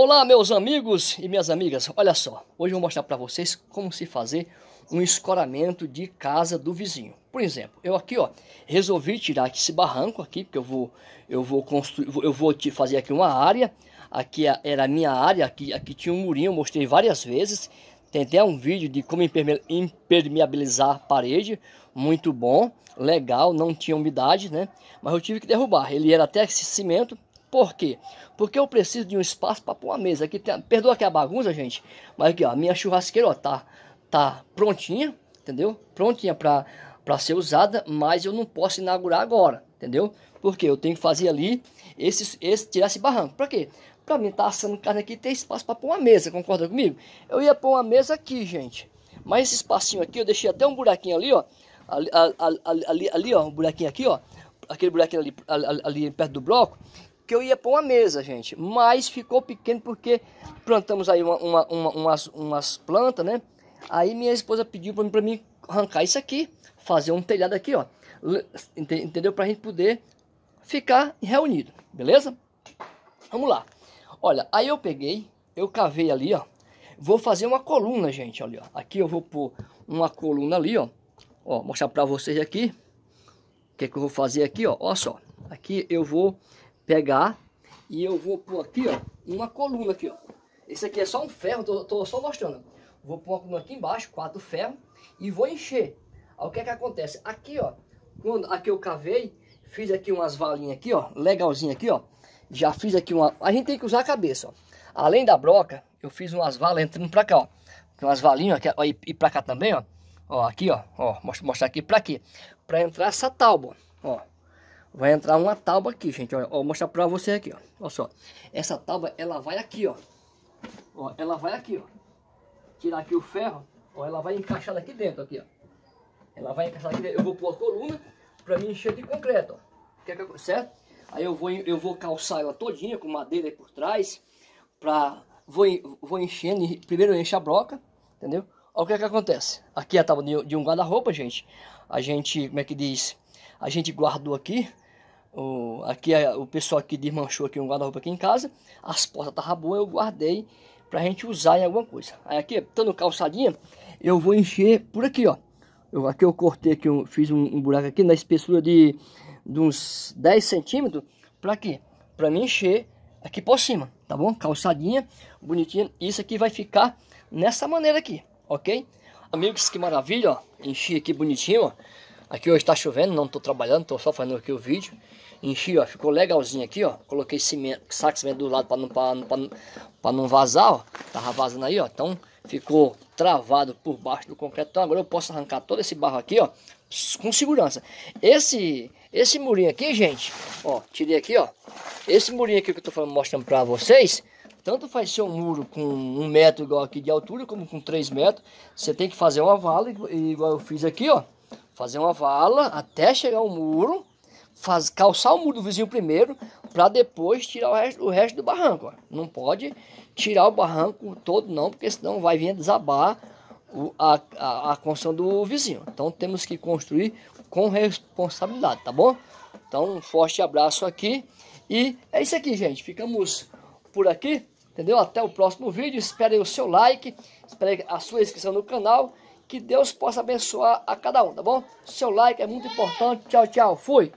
Olá meus amigos e minhas amigas, olha só, hoje eu vou mostrar para vocês como se fazer um escoramento de casa do vizinho. Por exemplo, eu aqui ó, resolvi tirar esse barranco aqui, porque eu vou, eu vou construir, eu vou fazer aqui uma área, aqui era a minha área, aqui, aqui tinha um murinho, eu mostrei várias vezes, tem até um vídeo de como impermeabilizar a parede, muito bom, legal, não tinha umidade, né? Mas eu tive que derrubar, ele era até esse cimento, por quê? Porque eu preciso de um espaço para pôr uma mesa. Aqui tem, perdoa aqui a bagunça, gente, mas aqui ó, a minha churrasqueira ó, tá, tá prontinha, entendeu? Prontinha para para ser usada, mas eu não posso inaugurar agora, entendeu? Porque eu tenho que fazer ali esse, esse tirar esse barranco. Para quê? Para mim tá assando carne aqui tem espaço para pôr uma mesa, concorda comigo? Eu ia pôr uma mesa aqui, gente. Mas esse espacinho aqui eu deixei até um buraquinho ali, ó. Ali, ali, ali, ali ó, um buraquinho aqui, ó. Aquele buraquinho ali, ali, ali perto do bloco, que eu ia pôr uma mesa, gente. Mas ficou pequeno porque plantamos aí uma, uma, uma, umas, umas plantas, né? Aí minha esposa pediu para mim arrancar isso aqui, fazer um telhado aqui, ó. Entendeu? Para a gente poder ficar reunido, beleza? Vamos lá. Olha, aí eu peguei, eu cavei ali, ó. Vou fazer uma coluna, gente, olha, ó. Aqui eu vou pôr uma coluna ali, ó. Ó, mostrar para vocês aqui. O que, é que eu vou fazer aqui, ó. Olha só. Aqui eu vou pegar e eu vou pôr aqui, ó, uma coluna aqui, ó. Esse aqui é só um ferro, tô, tô só mostrando. Vou pôr uma coluna aqui embaixo, quatro ferros, e vou encher. Aí, o que é que acontece? Aqui, ó, quando aqui eu cavei, fiz aqui umas valinhas aqui, ó, legalzinha aqui, ó. Já fiz aqui uma... A gente tem que usar a cabeça, ó. Além da broca, eu fiz umas valas entrando pra cá, ó. Umas valinhas aqui, ó, e, e pra cá também, ó. Ó, aqui, ó, ó, mostrar aqui pra aqui. Pra entrar essa tábua, ó vai entrar uma tábua aqui, gente, ó, vou mostrar pra você aqui, ó, olha só, essa tábua, ela vai aqui, ó, ó, ela vai aqui, ó, tirar aqui o ferro, ó, ela vai encaixar aqui dentro, aqui, ó, ela vai encaixar aqui dentro, eu vou pôr a coluna pra mim encher de concreto, ó, certo? Aí eu vou, eu vou calçar ela todinha com madeira aí por trás, pra, vou, vou enchendo, primeiro eu encho a broca, entendeu? Olha o que é que acontece, aqui é a tábua de um guarda-roupa, gente, a gente, como é que diz a gente guardou aqui. O, aqui é, o pessoal aqui desmanchou aqui um guarda-roupa aqui em casa. As portas estavam boas, eu guardei pra gente usar em alguma coisa. Aí aqui, estando calçadinha, eu vou encher por aqui, ó. Eu, aqui eu cortei aqui, eu fiz um, um buraco aqui na espessura de, de uns 10 centímetros para quê? Para mim encher aqui por cima, tá bom? Calçadinha, bonitinha. Isso aqui vai ficar nessa maneira aqui, ok? Amigos, que maravilha, ó. Enchi aqui bonitinho, ó. Aqui hoje está chovendo, não estou trabalhando, estou só fazendo aqui o vídeo. Enchi, ó, ficou legalzinho aqui, ó. Coloquei cimento, saco de cimento do lado para não, pra, não não vazar, ó. Tava vazando aí, ó. Então ficou travado por baixo do concreto. Então agora eu posso arrancar todo esse barro aqui, ó, com segurança. Esse, esse murinho aqui, gente, ó, tirei aqui, ó. Esse murinho aqui que eu estou falando, mostrando para vocês, tanto faz ser um muro com um metro igual aqui de altura, como com três metros. Você tem que fazer uma vala igual eu fiz aqui, ó fazer uma vala até chegar ao muro, faz, calçar o muro do vizinho primeiro, para depois tirar o resto, o resto do barranco. Ó. Não pode tirar o barranco todo, não, porque senão vai vir a desabar o, a, a, a construção do vizinho. Então temos que construir com responsabilidade, tá bom? Então, um forte abraço aqui. E é isso aqui, gente. Ficamos por aqui, entendeu? Até o próximo vídeo. Espere o seu like, espere a sua inscrição no canal que Deus possa abençoar a cada um, tá bom? Seu like é muito importante. Tchau, tchau. Fui.